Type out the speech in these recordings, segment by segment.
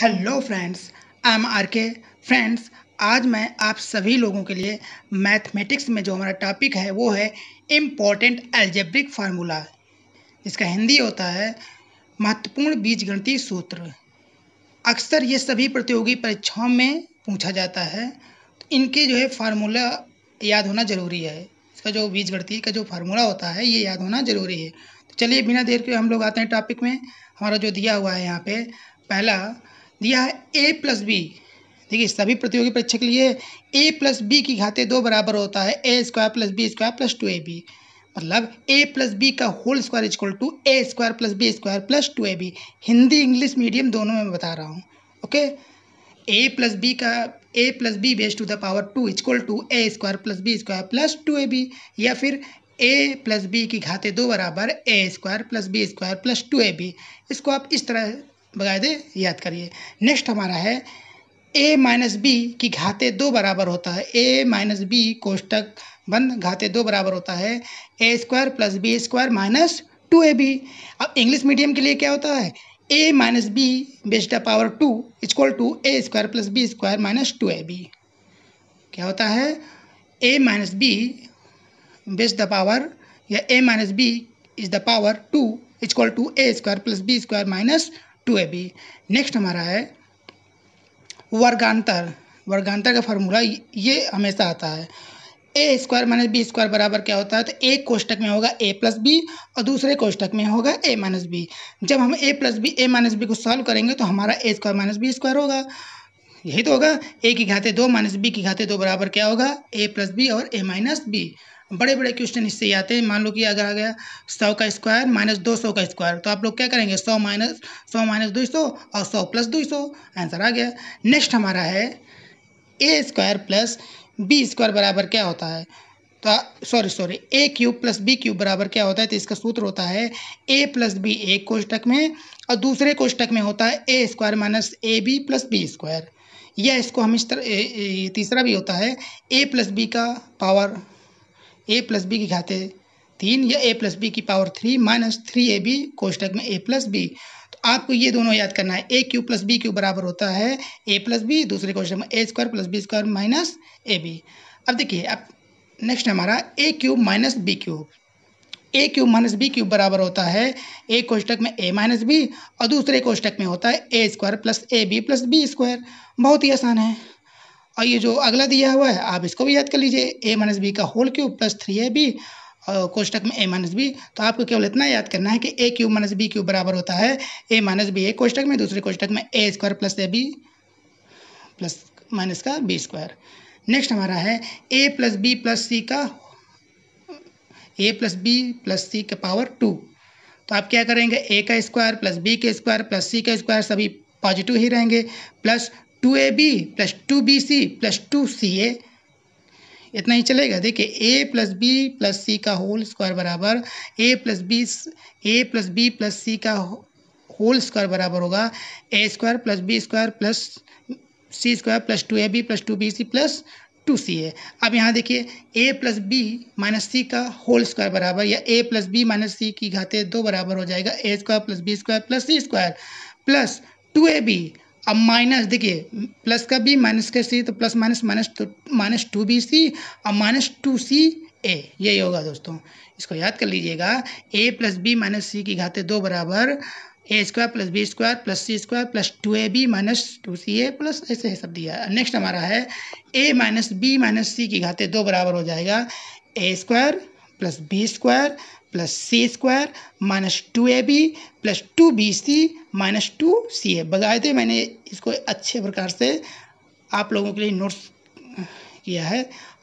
hello friends I am R K friends आज मैं आप सभी लोगों के लिए मैथमेटिक्स में जो हमारा टॉपिक है वो है इम्पोर्टेंट एल्जेब्रिक फार्मूला इसका हिंदी होता है महत्वपूर्ण बीजगणितीय सूत्र अक्सर ये सभी प्रतियोगी परीक्षाओं में पूछा जाता है तो इनके जो है फार्मूला याद होना ज़रूरी है इसका जो गणती का जो फार्मूला होता है ये याद होना ज़रूरी है तो चलिए बिना देर के हम लोग आते हैं टॉपिक में हमारा जो दिया हुआ है यहाँ पे पहला दिया है ए प्लस बी देखिए सभी प्रतियोगी परीक्षा के लिए ए प्लस बी की घाते दो बराबर होता है ए square plus B square plus two ए बी मतलब ए प्लस बी का whole square is equal to A square plus B square plus two A B Hindi English medium दोनों में बता रहा हूँ ओके ए प्लस बी का ए plus B base to the power two is equal to A square plus B square plus two A B या फिर A plus B की घाते दो बराबर ए square plus B square plus two ए बी इसको आप इस तरह बकायदे याद करिए नेक्स्ट हमारा है ए माइनस बी की घाते दो बराबर होता है ए माइनस बी कोष्टक बंद घाते दो बराबर होता है ए square plus B square minus two A B अब इंग्लिश मीडियम के लिए क्या होता है ए minus B based power two equal to A square plus B square minus two A B क्या होता है ए minus B best the power या A minus B is the power two equal to A square plus B square minus two A B next हमारा है वर्गांतर वर्गांतर का formula ये हमेशा आता है ए स्क्वायर माइनस बी स्क्वायर बराबर क्या होता है तो एक कोष्टक में होगा ए प्लस बी और दूसरे कोष्टक में होगा ए माइनस बी जब हम A plus B A minus B को सॉल्व करेंगे तो हमारा A square minus B square होगा यही तो होगा ए की घाते दो माइनस बी की घाते दो बराबर क्या होगा ए प्लस बी और ए माइनस बी बड़े बड़े क्वेश्चन इससे ही आते हैं मान लो कि अगर आ गया सौ का स्क्वायर माइनस दो सौ का स्क्वायर तो आप लोग क्या करेंगे सौ माइनस सौ माइनस दो सौ और सौ प्लस दो सौ आंसर आ गया नेक्स्ट हमारा है ए स्क्वायर प्लस बी स्क्वायर बराबर क्या होता है तो sorry sorry A cube plus B cube बराबर क्या होता है तो इसका सूत्र होता है ए प्लस बी एक कोष्टक में और दूसरे कोष्टक में होता है ए square minus a B plus B square या इसको हम इस तरह तीसरा भी होता है ए प्लस बी का पावर ए प्लस बी की घाते तीन या ए प्लस बी की power three minus three a b कोष्टक में ए प्लस बी तो आपको ये दोनों याद करना है a cube plus b cube बराबर होता है ए प्लस बी दूसरे कोष्टक में a square plus B square minus a B अब देखिए अब नेक्स्ट हमारा a cube minus b cube a cube minus b cube बराबर होता है ए कोष्टक में ए माइनस बी और दूसरे कोष्टक में होता है ए square plus a B plus B square बहुत ही आसान है और ये जो अगला दिया हुआ है आप इसको भी याद कर लीजिए ए माइनस बी का whole cube plus three a b कोष्टक में ए माइनस बी तो आपको केवल इतना याद करना है कि a cube minus b cube बराबर होता है ए माइनस बी ए कोष्टक में दूसरे कोष्टक में a square plus a B plus minus का बी स्क्वायर नेक्स्ट हमारा है ए प्लस बी प्लस सी का ए प्लस बी प्लस सी का पावर टू तो आप क्या करेंगे ए का स्क्वायर प्लस बी के स्क्वायर प्लस सी का स्क्वायर सभी पॉजिटिव ही रहेंगे plus two A B plus two B C plus two C a इतना ही चलेगा देखिए ए प्लस बी प्लस सी का होल स्क्वायर बराबर A plus B A plus B plus सी का होल स्क्वायर बराबर होगा A square plus B square plus C square plus two A B plus two B C plus two C A अब यहाँ देखिए ए plus B minus C का whole square बराबर या ए plus B minus सी की घाते दो बराबर हो जाएगा ए square plus B square plus C square plus two A B अब माइनस देखिए प्लस का बी माइनस का सी तो प्लस माइनस माइनस टू तो, माइनस टू बी सी और माइनस टू सी ए यही होगा दोस्तों इसको याद कर लीजिएगा ए प्लस बी माइनस सी की घाते दो बराबर ए square plus B square plus C square plus two A b minus two C a plus ऐसे है सब दिया है नेक्स्ट हमारा है ए माइनस बी माइनस सी की घाते दो बराबर हो जाएगा ए square plus B square plus C square minus two A B plus two B c minus two C a बकायदे मैंने इसको अच्छे प्रकार से आप लोगों के लिए नोट्स किया है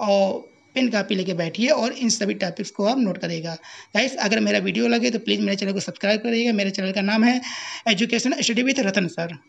और पेन कापी लेके बैठिए और इन सभी टॉपिक्स को आप नोट करेगा गाइस अगर मेरा वीडियो लगे तो प्लीज़ मेरे चैनल को सब्सक्राइब करिएगा मेरे चैनल का नाम है education study with Ratan sir